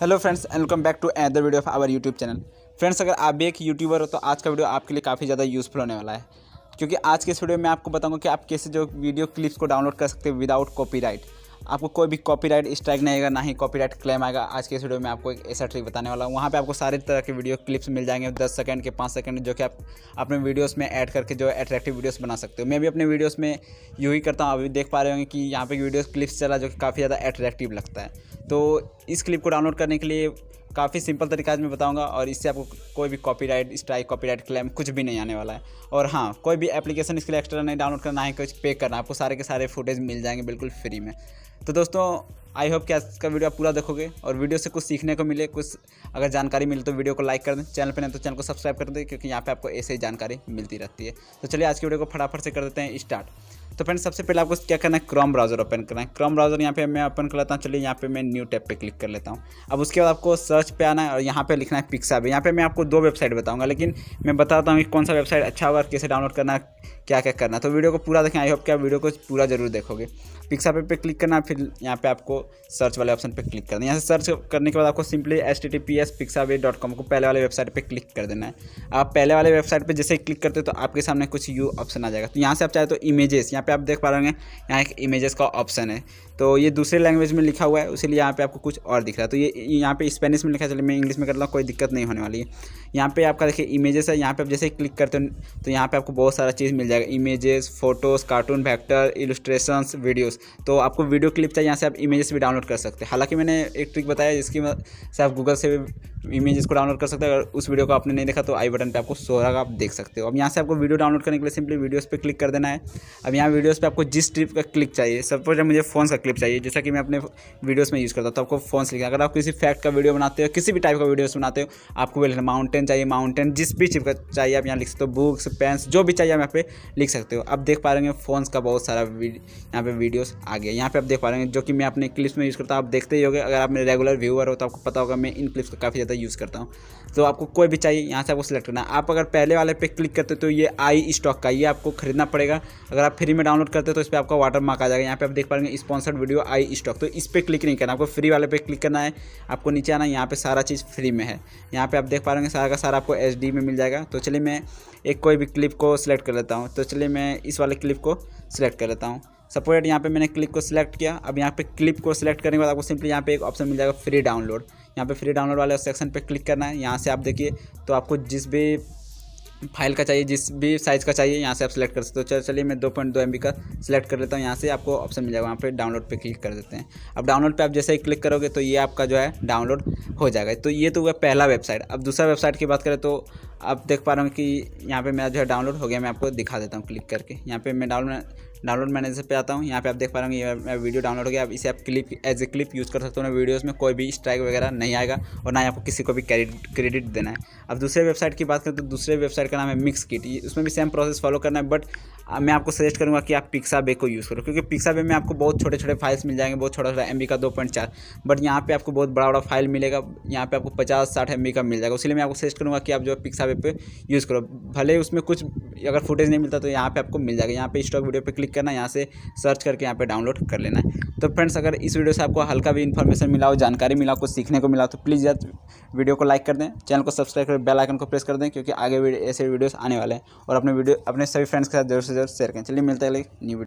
hello friends and welcome back to other video of our YouTube channel friends अगर आप भी एक YouTuber हो तो आज का वीडियो आपके लिए काफ़ी ज़्यादा यूज़फुल होने वाला है क्योंकि आज के इस वीडियो में आपको बताऊंगा कि आप कैसे जो वीडियो क्लिप्स को डाउनलोड कर सकते हैं विदाउट कॉपीराइट आपको कोई भी कॉपीराइट स्ट्राइक नहीं आएगा ना ही कॉपीराइट क्लेम आएगा आज के इस वीडियो में आपको एक ऐसा ट्रिक बताने वाला हूँ वहाँ पे आपको सारे तरह के वीडियो क्लिप्स मिल जाएंगे दस सेकंड के पाँच सेकंड जो कि आप अपने वीडियोस में ऐड करके जो अट्रैक्टिव वीडियोस बना सकते हो मैं भी अपने वीडियोस में यू ही करता हूँ अभी देख पा रहे होंगे कि यहाँ पर वीडियोज़ क्लिप्स चला जो कि काफ़ी ज़्यादा एट्रैक्टिव लगता है तो इस क्लिप को डाउनलोड करने के लिए काफ़ी सिंपल तरीका आज मैं बताऊंगा और इससे आपको कोई भी कॉपीराइट स्ट्राइक कॉपीराइट क्लेम कुछ भी नहीं आने वाला है और हाँ कोई भी एप्लीकेशन इसके लिए एक्स्ट्रा नहीं डाउनलोड करना है कुछ पे करना आपको सारे के सारे फुटेज मिल जाएंगे बिल्कुल फ्री में तो दोस्तों आई होप कि आज का वीडियो आप पूरा देखोगे और वीडियो से कुछ सीखने को मिले कुछ अगर जानकारी मिले तो वीडियो को लाइक कर दें चैनल पर नहीं तो चैनल को सब्सक्राइब कर दें क्योंकि यहाँ पे आपको ऐसे ही जानकारी मिलती रहती है तो चलिए आज की वीडियो को फटाफट से कर देते हैं स्टार्ट तो फ्रेंड सबसे पहले आपको क्या करना है क्रोम ब्राउजर ओपन करना है क्रोम ब्राउजर यहाँ पे मैं ओपन कर लेता हूँ चलिए यहाँ पे मैं न्यू टैब पे क्लिक कर लेता हूँ अब उसके बाद आपको सर्च पे आना है और यहाँ पे लिखना है पिक्सा भी यहाँ पे मैं आपको दो वेबसाइट बताऊँगा लेकिन मैं बताता हूँ कि कौन सा वेबसाइट अच्छा होगा कैसे डाउनलोड करना क्या क्या करना तो वीडियो को पूरा देखें आई होप कि आप वीडियो को पूरा जरूर देखोगे पिक्सा पे पे क्लिक करना फिर यहाँ पे आपको सर्च वाले ऑप्शन पे क्लिक करना है यहाँ से सर्च करने के बाद आपको simply S T T P S Pixabay dot com को पहले वाले वेबसाइट पे क्लिक कर देना है आप पहले वाले वेबसाइट पे जैसे ही क्लिक करते हो तो आपके सामने कुछ यू ऑप्शन आ जाएगा तो यहाँ से आप चाहे तो इमेजेस यहाँ पे आप देख पा रहे हैं यहाँ एक इमेजेस का ऑप्शन है तो ये दूसरे लैंग्वेज में लिखा हुआ है उसीलिए यहाँ पे आपको कुछ और दिख रहा है तो ये यहाँ पे स्पेनिश में लिखा है चलिए मैं इंग्लिश में कर रहा हूँ कोई दिक्कत नहीं होने वाली है यहाँ पे आपका देखिए इमेजेस है यहाँ पे आप जैसे क्लिक करते हो तो यहाँ पे आपको बहुत सारा चीज़ मिल जाएगा जाएगा images photos cartoon vector illustration videos तो आपको वीडियो क्लिप चाहिए यहाँ से आप इमेजेस भी डाउनलोड कर सकते हैं हालांकि मैंने एक ट्रिक बताया जिसकी से आप गूगल से भी इमेजेस को डाउनलोड कर सकते हैं अगर उस वीडियो को आपने नहीं देखा तो आई बटन पर आपको सोरा आप देख सकते हो अब यहाँ से आपको वीडियो डाउनलोड करने के लिए सिंपली वीडियोज़ पर क्लिक कर देना है अब यहाँ वीडियोज़ पर आपको जिस ट्रिप का क्लिक चाहिए सपोज मुझे फ़ोन का क्लिप चाहिए जैसा कि मैं अपने वीडियोज़ में यूज़ करता हूँ तो आपको फ़ोन से लिखना अगर आप किसी फैक्ट का वीडियो बनाते हो किसी भी टाइप का वीडियोज बनाते हो आपको वेल माउंटेन चाहिए माउंटेन जिस भी चीज़ का चाहिए आप यहाँ लिख सकते हो बुक्स पेंस जो भी चाहिए आप यहाँ पे लिख सकते हो अब देख पा रहे हैं फ़ोन्स का बहुत सारा यहाँ पे वीडियोस आ गया यहाँ पे आप देख पा रहे हैं जो कि मैं अपने क्लिप्स में यूज़ करता हूँ आप देखते ही होगे अगर आप मेरे रेगुलर व्यूअर हो तो आपको पता होगा मैं इन क्लिप्स का काफ़ी ज़्यादा यूज़ करता हूँ तो आपको कोई भी चाहिए यहाँ से आपको सेलेक्ट करना आप अगर पहले वाले पे क्लिक करते तो ये आई स्टॉक का ये आपको खरीदना पड़ेगा अगर आप फ्री में डाउनलोड करते तो इस पर आपका वाटर मार्क आ जाएगा यहाँ पे आप देख पाएंगे स्पॉन्सर्ड वीडियो आई स्टॉक तो इस पर क्लिक नहीं करना आपको फ्री वाले पे क्लिक करना है आपको नीचे आना यहाँ पर सारा चीज़ फ्री में है यहाँ पर आप देख पा रहे सारा का सारा आपको एच में मिल जाएगा तो चलिए मैं एक कोई भी क्लिप को सिलेक्ट कर लेता हूँ तो चलिए मैं इस वाले क्लिप को सिलेक्ट कर लेता हूँ सपोर्ट यहाँ पे मैंने क्लिप को सिलेक्ट किया अब यहाँ पे क्लिप को सिलेक्ट करने के बाद आपको सिंपली यहाँ पे एक ऑप्शन मिल जाएगा फ्री डाउनलोड यहाँ पे फ्री डाउनलोड वाले सेक्शन पे क्लिक करना है यहाँ से आप देखिए तो आपको जिस भी फाइल का चाहिए जिस भी साइज़ का चाहिए यहाँ से आप सेलेक्ट कर सकते हो चलो चलिए मैं दो पॉइंट दो एम का सिलेक्ट कर लेता हूँ यहाँ से आपको ऑप्शन मिल जाएगा वहाँ पे डाउनलोड पे क्लिक कर देते हैं अब डाउनलोड पे आप जैसे ही क्लिक करोगे तो ये आपका जो है डाउनलोड हो जाएगा तो ये तो हुआ पहला वेबसाइट अब दूसरा वेबसाइट की बात करें तो आप देख पा रहे हो कि यहाँ पे मेरा जो है डाउनलोड हो गया मैं आपको दिखा देता हूँ क्लिक करके यहाँ पे मैं डाउनलोड डाउनलोड मैनेजर पे आता हूँ यहाँ पे आप देख पा रहे हो वीडियो डाउनलोड हो गया आप इसे आप clip as a clip use कर सकते हो ना वीडियोस में कोई भी स्ट्राइक वगैरह नहीं आएगा और ना ही आपको किसी को भी क्रेडिट देना है अब दूसरे वेबसाइट की बात करें तो दूसरे वेबसाइट का नाम है मिक्स किट उसमें भी सेम प्रोसेस फॉलो करना है बट मैं आपको सजेस्ट करूँगा कि आप पिक्सा बे को यूज़ करो क्योंकि पिक्सा बे में आपको बहुत छोटे छोटे फाइल्स मिल जाएंगे बहुत छोटा छोटा एम का दो पॉइंट चार बट यहाँ पर आपको बहुत बड़ा बड़ा फाइल मिलेगा यहाँ पर आपको पचास साठ एम का मिल जाएगा इसलिए मैं आपको सजेस्ट करूँगा कि आप जो पिक्सा ढाबे पे यूज़ करो भले उसमें कुछ अगर फुटेज नहीं मिलता तो यहाँ पे आपको मिल जाएगा यहाँ पे स्टॉक वीडियो पे क्लिक करना यहाँ से सर्च करके यहाँ पे डाउनलोड कर लेना है तो फ्रेंड्स अगर इस वीडियो से आपको हल्का भी इन्फॉर्मेशन मिला हो जानकारी मिला हो कुछ सीखने को मिला तो प्लीज़ वीडियो को लाइक कर दें चैनल को सब्सक्राइब कर बेल आइकन को प्रेस कर दें क्योंकि आगे ऐसे वीडियोज़ आने वाले हैं और अपने वीडियो अपने सभी फ्रेंड्स के साथ जरूर से जरूर शेयर करें चलिए मिलते हैं न्यू